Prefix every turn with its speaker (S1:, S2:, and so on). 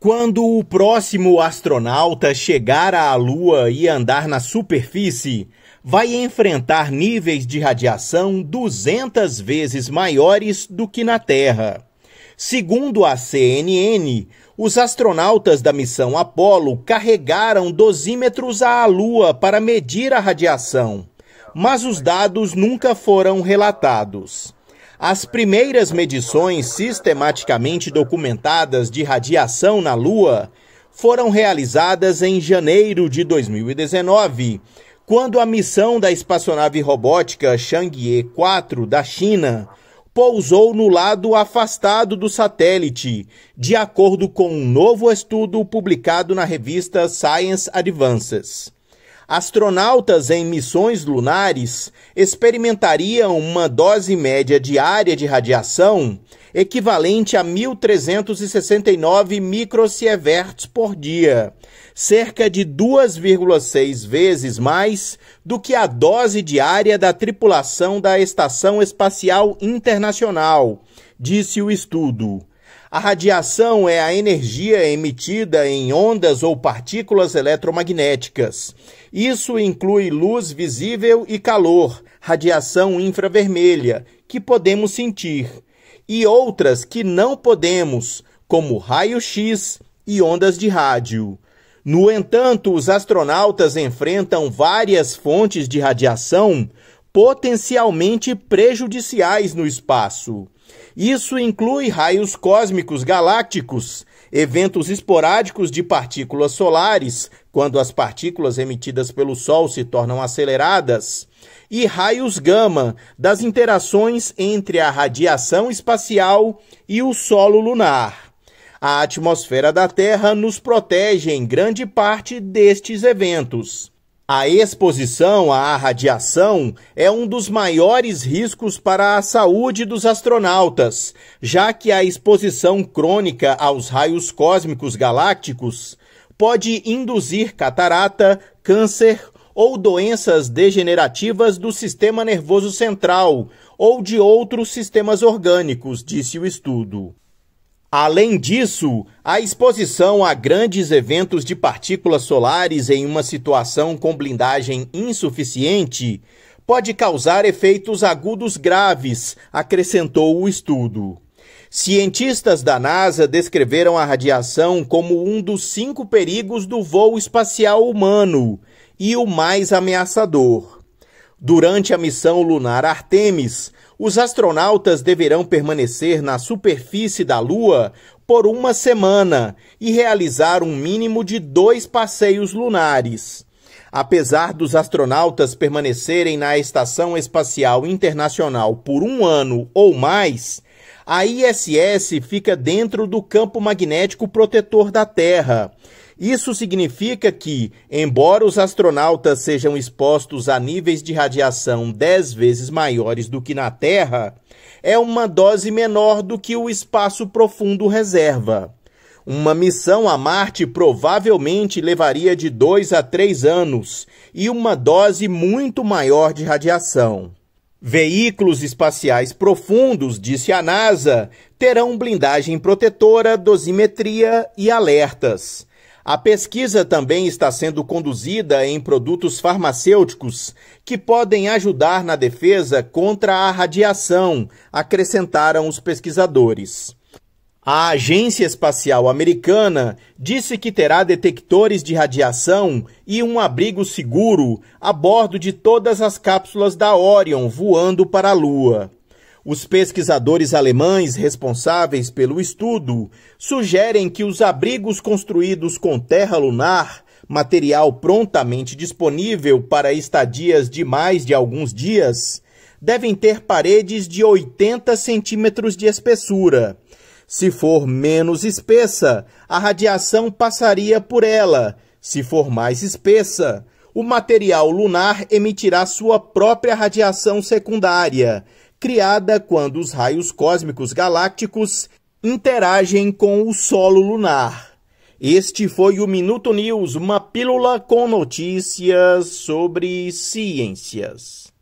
S1: Quando o próximo astronauta chegar à Lua e andar na superfície, vai enfrentar níveis de radiação 200 vezes maiores do que na Terra. Segundo a CNN, os astronautas da missão Apollo carregaram dosímetros à Lua para medir a radiação, mas os dados nunca foram relatados. As primeiras medições sistematicamente documentadas de radiação na Lua foram realizadas em janeiro de 2019, quando a missão da espaçonave robótica Chang'e 4 da China pousou no lado afastado do satélite, de acordo com um novo estudo publicado na revista Science Advances astronautas em missões lunares experimentariam uma dose média diária de radiação equivalente a 1.369 microsieverts por dia, cerca de 2,6 vezes mais do que a dose diária da tripulação da Estação Espacial Internacional, disse o estudo. A radiação é a energia emitida em ondas ou partículas eletromagnéticas. Isso inclui luz visível e calor, radiação infravermelha, que podemos sentir, e outras que não podemos, como raio-x e ondas de rádio. No entanto, os astronautas enfrentam várias fontes de radiação potencialmente prejudiciais no espaço. Isso inclui raios cósmicos galácticos, eventos esporádicos de partículas solares, quando as partículas emitidas pelo Sol se tornam aceleradas, e raios gama, das interações entre a radiação espacial e o solo lunar. A atmosfera da Terra nos protege em grande parte destes eventos. A exposição à radiação é um dos maiores riscos para a saúde dos astronautas, já que a exposição crônica aos raios cósmicos galácticos pode induzir catarata, câncer ou doenças degenerativas do sistema nervoso central ou de outros sistemas orgânicos, disse o estudo. Além disso, a exposição a grandes eventos de partículas solares em uma situação com blindagem insuficiente pode causar efeitos agudos graves, acrescentou o estudo. Cientistas da NASA descreveram a radiação como um dos cinco perigos do voo espacial humano e o mais ameaçador. Durante a missão lunar Artemis, os astronautas deverão permanecer na superfície da Lua por uma semana e realizar um mínimo de dois passeios lunares. Apesar dos astronautas permanecerem na Estação Espacial Internacional por um ano ou mais, a ISS fica dentro do campo magnético protetor da Terra isso significa que, embora os astronautas sejam expostos a níveis de radiação 10 vezes maiores do que na Terra, é uma dose menor do que o espaço profundo reserva. Uma missão a Marte provavelmente levaria de 2 a 3 anos e uma dose muito maior de radiação. Veículos espaciais profundos, disse a NASA, terão blindagem protetora, dosimetria e alertas. A pesquisa também está sendo conduzida em produtos farmacêuticos que podem ajudar na defesa contra a radiação, acrescentaram os pesquisadores. A Agência Espacial Americana disse que terá detectores de radiação e um abrigo seguro a bordo de todas as cápsulas da Orion voando para a Lua. Os pesquisadores alemães responsáveis pelo estudo sugerem que os abrigos construídos com terra lunar, material prontamente disponível para estadias de mais de alguns dias, devem ter paredes de 80 centímetros de espessura. Se for menos espessa, a radiação passaria por ela. Se for mais espessa, o material lunar emitirá sua própria radiação secundária, criada quando os raios cósmicos galácticos interagem com o solo lunar. Este foi o Minuto News, uma pílula com notícias sobre ciências.